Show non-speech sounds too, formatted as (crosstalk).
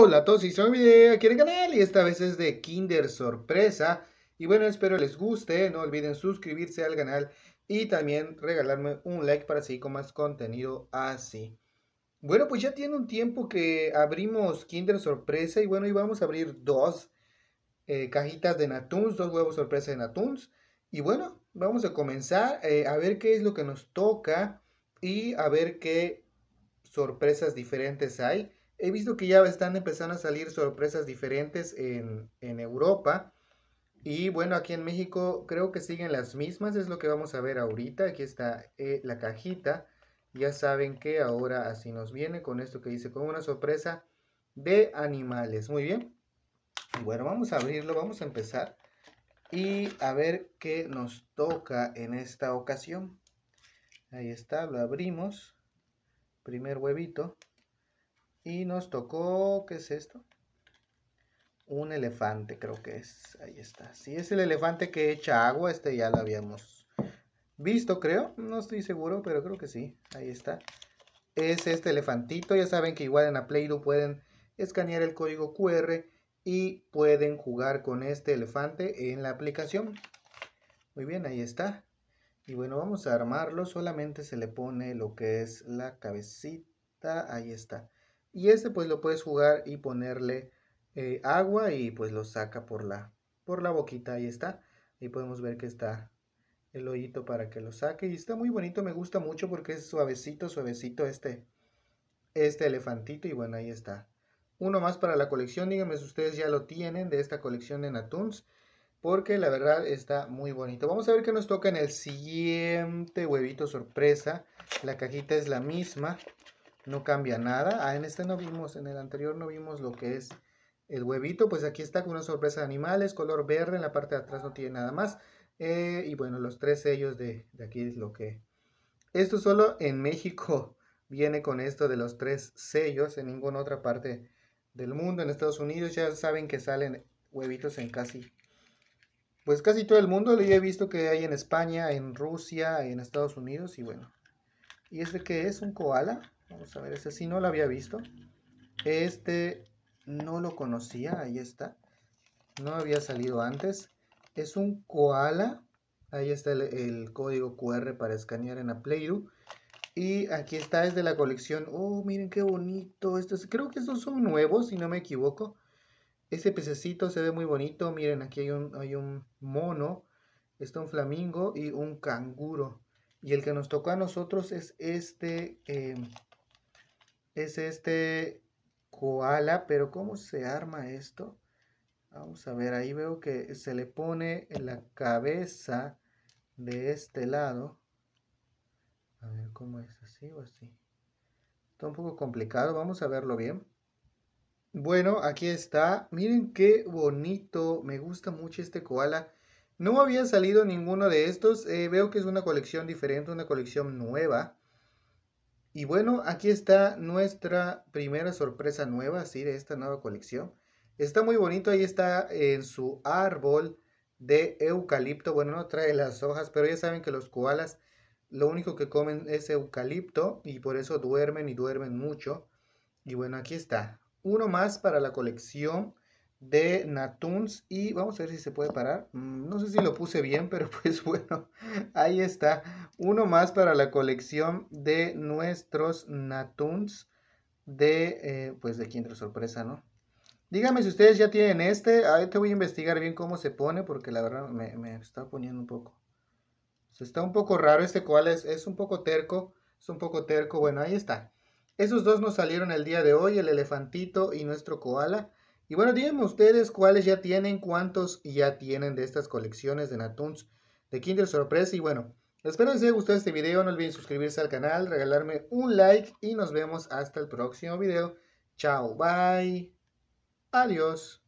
Hola a todos, y son video aquí en el canal y esta vez es de Kinder Sorpresa. Y bueno, espero les guste, no olviden suscribirse al canal y también regalarme un like para seguir con más contenido así. Bueno, pues ya tiene un tiempo que abrimos Kinder Sorpresa y bueno, hoy vamos a abrir dos eh, cajitas de Natuns, dos huevos sorpresa de Natuns. Y bueno, vamos a comenzar eh, a ver qué es lo que nos toca y a ver qué sorpresas diferentes hay he visto que ya están empezando a salir sorpresas diferentes en, Europa. Y bueno, aquí en México creo que siguen las mismas, es lo que vamos a ver ahorita. Aquí está eh, la cajita. Ya saben que ahora así nos viene con esto que dice, con una sorpresa de animales. Muy bien. Bueno, vamos a abrirlo, vamos a empezar. Y a ver qué nos toca en esta ocasión. Ahí está, lo abrimos. Primer huevito. Y nos tocó, ¿qué es esto? Un elefante, creo que es. Ahí está. Si es el elefante que echa agua, este ya lo habíamos visto, creo. No estoy seguro, pero creo que sí. Ahí está. Es este elefantito. Ya saben que igual en la Play Doh pueden escanear el código QR y pueden jugar con este elefante en la aplicación. Muy bien, ahí está. Y bueno, vamos a armarlo. Solamente se le pone lo que es la cabecita. Ahí está. Y este pues lo puedes jugar y ponerle eh, agua y pues lo saca por la, por la boquita. Ahí está. Ahí podemos ver que está el hoyito para que lo saque. Y está muy bonito, me gusta mucho porque es suavecito, suavecito este, este elefantito. Y bueno, ahí está. Uno más para la colección. Díganme si ustedes ya lo tienen de esta colección en atuns Porque la verdad está muy bonito. Vamos a ver qué nos toca en el siguiente huevito sorpresa. La cajita es la misma no cambia nada. Ah, en este no vimos, en el anterior no vimos lo que es el huevito, pues aquí está con una sorpresa de animales, color verde, en la parte de atrás no tiene nada más. Eh, y bueno, los tres sellos de, aquí es lo que... Esto solo en México (laughs) viene con esto de los tres sellos, en ninguna otra parte del mundo. En Estados Unidos ya saben que salen huevitos en casi... Pues casi todo el mundo, lo he visto que hay en España, en Rusia, en Estados Unidos y bueno. ¿Y este qué es? ¿Un koala? Vamos a ver, ese sí no lo había visto. Este no lo conocía, ahí está. No había salido antes. Es un koala. Ahí está el, código QR para escanear en la Apleiru. Y aquí está, es de la colección. Oh, miren qué bonito. Este creo que estos son nuevos, si no me equivoco. Ese pececito se ve muy bonito. Miren, aquí hay un, hay un mono. Está un flamingo y un canguro. Y el que nos tocó a nosotros es este eh, es este koala, pero ¿cómo se arma esto? Vamos a ver, ahí veo que se le pone la cabeza de este lado. A ver cómo es, así o así. Está un poco complicado, vamos a verlo bien. Bueno, aquí está. Miren qué bonito, me gusta mucho este koala. No había salido ninguno de estos, eh, veo que es una colección diferente, una colección nueva. Y bueno, aquí está nuestra primera sorpresa nueva, así de esta nueva colección. Está muy bonito, ahí está en su árbol de eucalipto. Bueno, no trae las hojas, pero ya saben que los koalas lo único que comen es eucalipto y por eso duermen y duermen mucho. Y bueno, aquí está. Uno más para la colección de Natuns y vamos a ver si se puede parar. Mm, no sé si lo puse bien, (laughs) pero pues bueno, ahí está uno más para la colección de nuestros Natuns de, eh, pues de Kinder Sorpresa, ¿no? Díganme si ustedes ya tienen este. te voy a investigar bien cómo se pone porque la verdad me, está poniendo un poco. Se está un poco raro este koala, es, es un poco terco, es un poco terco. Bueno, ahí está. Esos dos nos salieron el día de hoy, el elefantito y nuestro koala. Y bueno, díganme ustedes cuáles ya tienen, cuántos ya tienen de estas colecciones de Natuns de Kinder Sorpresa. Y bueno, Espero les haya gustado este video, no olviden suscribirse al canal, regalarme un like y nos vemos hasta el próximo video. Chao, bye. Adiós.